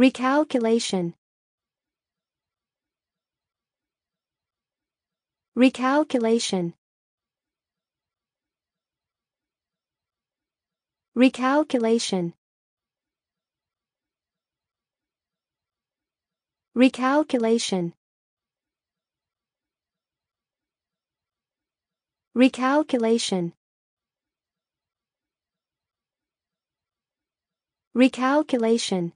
Recalculation Recalculation Recalculation Recalculation Recalculation Recalculation